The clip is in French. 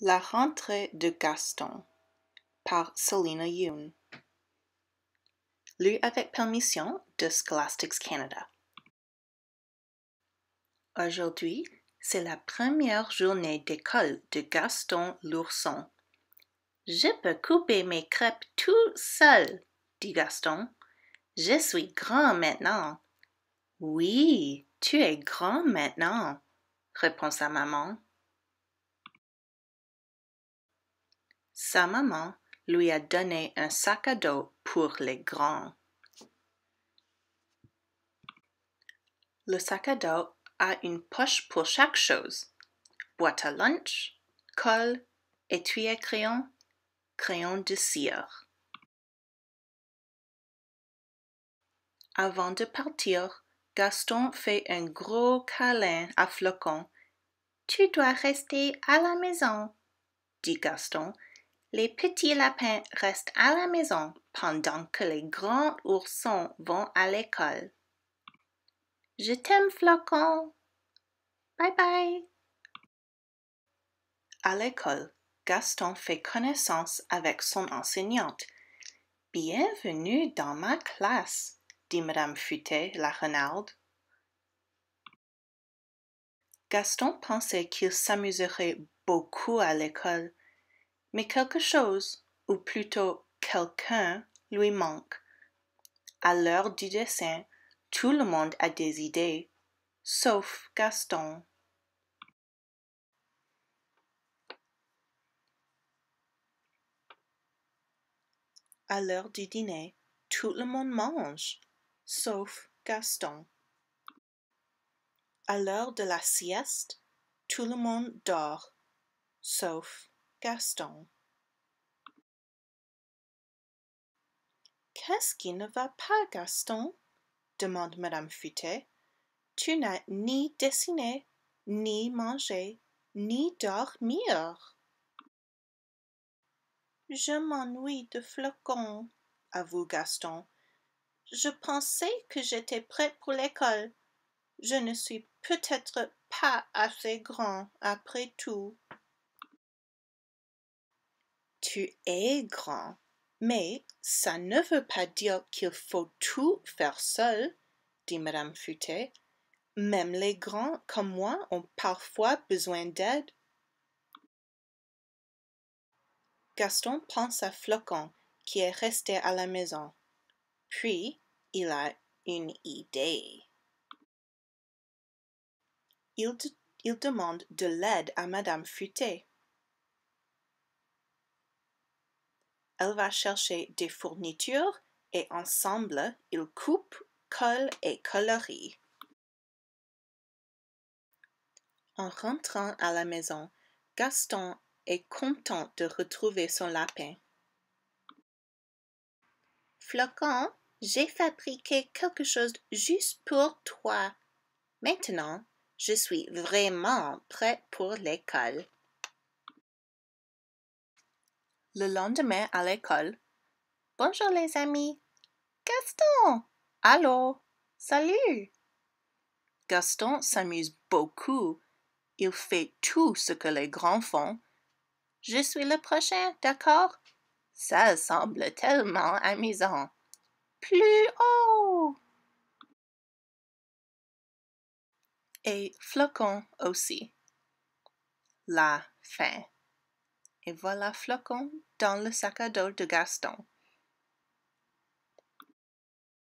La rentrée de Gaston par Selina Yoon. Lu avec permission de Scholastics Canada. Aujourd'hui, c'est la première journée d'école de Gaston l'ourson. Je peux couper mes crêpes tout seul, dit Gaston. Je suis grand maintenant. Oui, tu es grand maintenant, répond sa maman. sa maman lui a donné un sac à dos pour les grands. Le sac à dos a une poche pour chaque chose. Boîte à lunch, colle, étui à crayon, crayon de cire. Avant de partir, Gaston fait un gros câlin à Flocon. Tu dois rester à la maison, dit Gaston les petits lapins restent à la maison pendant que les grands oursons vont à l'école. Je t'aime, flocon. Bye bye. À l'école, Gaston fait connaissance avec son enseignante. Bienvenue dans ma classe, dit Madame Futé, la renarde. Gaston pensait qu'il s'amuserait beaucoup à l'école, mais quelque chose, ou plutôt quelqu'un, lui manque. À l'heure du dessin, tout le monde a des idées, sauf Gaston. À l'heure du dîner, tout le monde mange, sauf Gaston. À l'heure de la sieste, tout le monde dort, sauf Gaston. Qu'est-ce qui ne va pas, Gaston demande Madame Futet. Tu n'as ni dessiné, ni mangé, ni dormir. Je m'ennuie de flocons, avoue Gaston. Je pensais que j'étais prêt pour l'école. Je ne suis peut-être pas assez grand après tout. Tu es grand, mais ça ne veut pas dire qu'il faut tout faire seul, dit Madame Futé. Même les grands comme moi ont parfois besoin d'aide. Gaston pense à Flocon, qui est resté à la maison. Puis, il a une idée. Il, demande de l'aide à Madame Futé. Elle va chercher des fournitures et ensemble, ils coupent, collent et colorient. En rentrant à la maison, Gaston est content de retrouver son lapin. Flocon, j'ai fabriqué quelque chose juste pour toi. Maintenant, je suis vraiment prêt pour l'école le lendemain à l'école. Bonjour les amis. Gaston. Allô. Salut. Gaston s'amuse beaucoup. Il fait tout ce que les grands font. Je suis le prochain, d'accord? Ça semble tellement amusant. Plus haut. Et flocon aussi. La fin et voilà Flocon dans le sac à dos de Gaston.